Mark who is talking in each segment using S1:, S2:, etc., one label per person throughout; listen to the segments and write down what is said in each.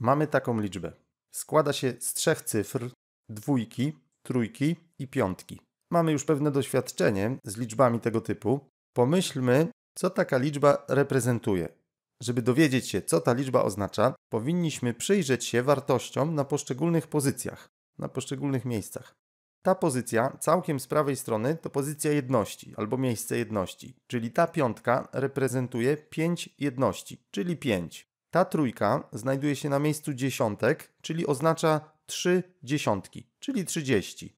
S1: Mamy taką liczbę. Składa się z trzech cyfr, dwójki, trójki i piątki. Mamy już pewne doświadczenie z liczbami tego typu. Pomyślmy, co taka liczba reprezentuje. Żeby dowiedzieć się, co ta liczba oznacza, powinniśmy przyjrzeć się wartościom na poszczególnych pozycjach, na poszczególnych miejscach. Ta pozycja całkiem z prawej strony to pozycja jedności albo miejsce jedności, czyli ta piątka reprezentuje 5 jedności, czyli 5. Ta trójka znajduje się na miejscu dziesiątek, czyli oznacza 3 dziesiątki, czyli 30.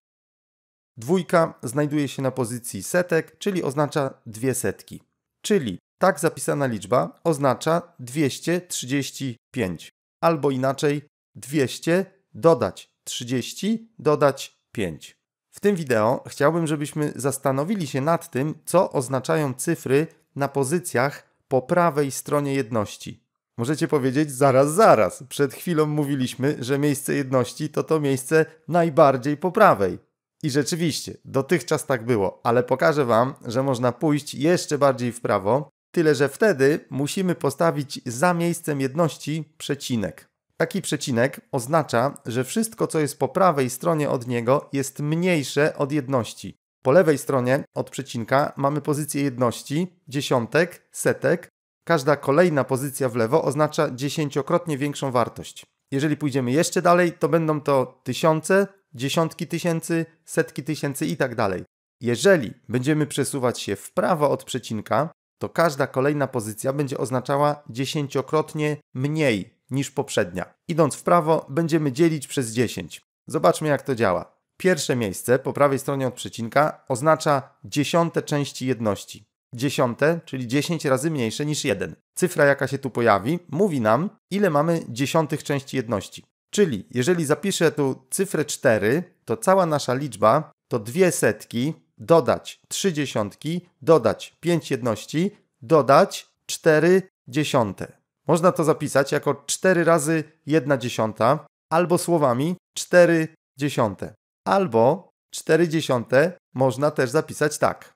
S1: Dwójka znajduje się na pozycji setek, czyli oznacza dwie setki. Czyli tak zapisana liczba oznacza 235. Albo inaczej 200 dodać 30 dodać 5. W tym wideo chciałbym, żebyśmy zastanowili się nad tym, co oznaczają cyfry na pozycjach po prawej stronie jedności. Możecie powiedzieć zaraz, zaraz. Przed chwilą mówiliśmy, że miejsce jedności to to miejsce najbardziej po prawej. I rzeczywiście, dotychczas tak było, ale pokażę Wam, że można pójść jeszcze bardziej w prawo, tyle że wtedy musimy postawić za miejscem jedności przecinek. Taki przecinek oznacza, że wszystko, co jest po prawej stronie od niego, jest mniejsze od jedności. Po lewej stronie od przecinka mamy pozycję jedności, dziesiątek, setek, Każda kolejna pozycja w lewo oznacza dziesięciokrotnie większą wartość. Jeżeli pójdziemy jeszcze dalej, to będą to tysiące, dziesiątki tysięcy, setki tysięcy i tak dalej. Jeżeli będziemy przesuwać się w prawo od przecinka, to każda kolejna pozycja będzie oznaczała dziesięciokrotnie mniej niż poprzednia. Idąc w prawo, będziemy dzielić przez 10. Zobaczmy, jak to działa. Pierwsze miejsce po prawej stronie od przecinka oznacza dziesiąte części jedności dziesiąte, czyli 10 razy mniejsze niż 1. Cyfra, jaka się tu pojawi, mówi nam, ile mamy dziesiątych części jedności. Czyli jeżeli zapiszę tu cyfrę 4, to cała nasza liczba to dwie setki, dodać trzy dziesiątki, dodać pięć jedności, dodać cztery dziesiąte. Można to zapisać jako 4 razy 1 dziesiąta, albo słowami 4 dziesiąte. Albo 4 dziesiąte można też zapisać tak.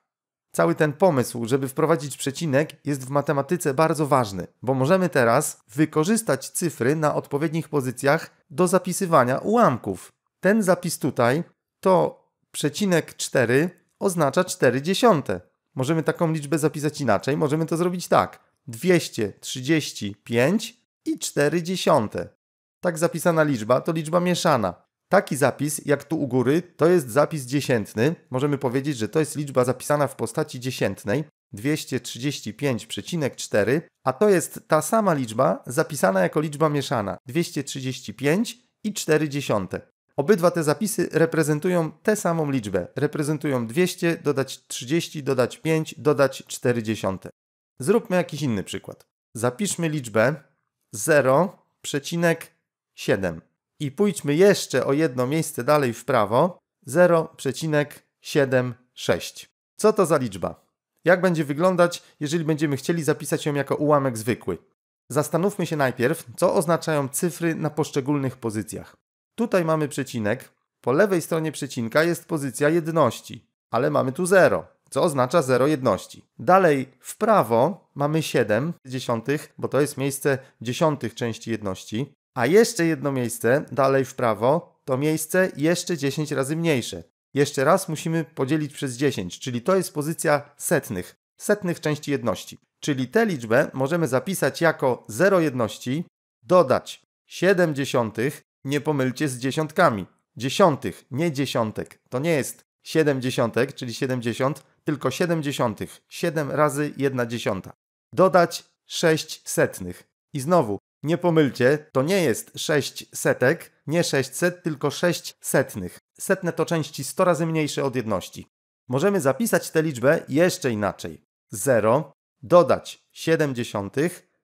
S1: Cały ten pomysł, żeby wprowadzić przecinek, jest w matematyce bardzo ważny, bo możemy teraz wykorzystać cyfry na odpowiednich pozycjach do zapisywania ułamków. Ten zapis tutaj to przecinek 4 oznacza 4 dziesiąte. Możemy taką liczbę zapisać inaczej, możemy to zrobić tak. 235 i 4 dziesiąte. Tak zapisana liczba to liczba mieszana. Taki zapis, jak tu u góry, to jest zapis dziesiętny. Możemy powiedzieć, że to jest liczba zapisana w postaci dziesiętnej 235,4, a to jest ta sama liczba zapisana jako liczba mieszana 235 i 4 dziesiąte. Obydwa te zapisy reprezentują tę samą liczbę. Reprezentują 200, dodać 30, dodać 5, dodać dziesiąte. Zróbmy jakiś inny przykład. Zapiszmy liczbę 0,7. I pójdźmy jeszcze o jedno miejsce dalej w prawo. 0,76. Co to za liczba? Jak będzie wyglądać, jeżeli będziemy chcieli zapisać ją jako ułamek zwykły? Zastanówmy się najpierw, co oznaczają cyfry na poszczególnych pozycjach. Tutaj mamy przecinek, po lewej stronie przecinka jest pozycja jedności, ale mamy tu 0, co oznacza 0 jedności. Dalej w prawo mamy 7 dziesiątych, bo to jest miejsce dziesiątych części jedności. A jeszcze jedno miejsce, dalej w prawo, to miejsce jeszcze 10 razy mniejsze. Jeszcze raz musimy podzielić przez 10, czyli to jest pozycja setnych, setnych części jedności. Czyli tę liczbę możemy zapisać jako 0 jedności, dodać 7 dziesiątych, nie pomylcie z dziesiątkami. Dziesiątych, nie dziesiątek. To nie jest 7 dziesiątek, czyli 70, tylko 7 dziesiątych. 7 razy 1 dziesiąta. Dodać 6 setnych. I znowu nie pomylcie, to nie jest 6 setek, nie 600, tylko 6 setnych. Setne to części 100 razy mniejsze od jedności. Możemy zapisać tę liczbę jeszcze inaczej. 0 dodać 70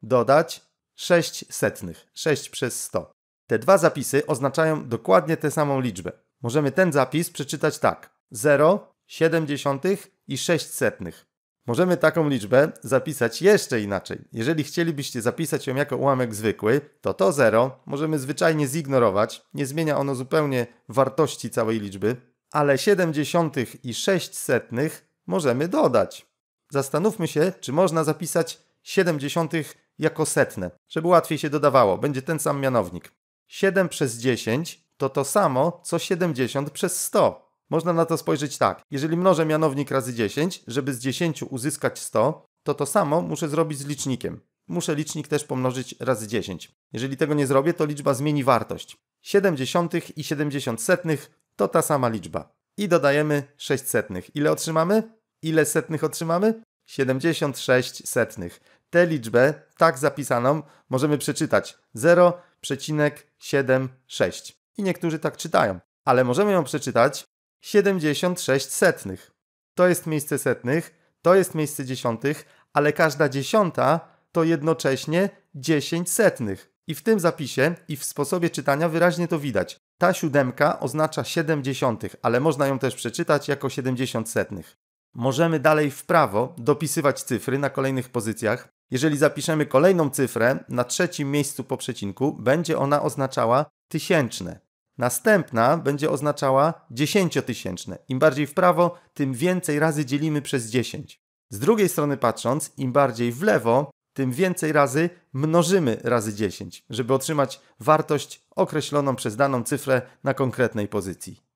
S1: dodać 6 setnych, 6 przez 100. Te dwa zapisy oznaczają dokładnie tę samą liczbę. Możemy ten zapis przeczytać tak. 0, 70 i 6 setnych. Możemy taką liczbę zapisać jeszcze inaczej. Jeżeli chcielibyście zapisać ją jako ułamek zwykły, to to 0 możemy zwyczajnie zignorować, nie zmienia ono zupełnie wartości całej liczby, ale 70 i 600 możemy dodać. Zastanówmy się, czy można zapisać 70 jako setne, żeby łatwiej się dodawało, będzie ten sam mianownik. 7 przez 10 to to samo co 70 przez 100. Można na to spojrzeć tak. Jeżeli mnożę mianownik razy 10, żeby z 10 uzyskać 100, to to samo muszę zrobić z licznikiem. Muszę licznik też pomnożyć razy 10. Jeżeli tego nie zrobię, to liczba zmieni wartość. 70 i 70 setnych to ta sama liczba. I dodajemy 6 setnych. Ile otrzymamy? Ile setnych otrzymamy? 76 setnych. Tę liczbę, tak zapisaną, możemy przeczytać 0,76. I niektórzy tak czytają, ale możemy ją przeczytać 76 setnych. To jest miejsce setnych, to jest miejsce dziesiątych, ale każda dziesiąta to jednocześnie 10 setnych. I w tym zapisie i w sposobie czytania wyraźnie to widać. Ta siódemka oznacza 70, ale można ją też przeczytać jako 70 setnych. Możemy dalej w prawo dopisywać cyfry na kolejnych pozycjach. Jeżeli zapiszemy kolejną cyfrę na trzecim miejscu po przecinku, będzie ona oznaczała tysięczne. Następna będzie oznaczała dziesięciotysięczne. Im bardziej w prawo, tym więcej razy dzielimy przez 10. Z drugiej strony patrząc, im bardziej w lewo, tym więcej razy mnożymy razy 10, żeby otrzymać wartość określoną przez daną cyfrę na konkretnej pozycji.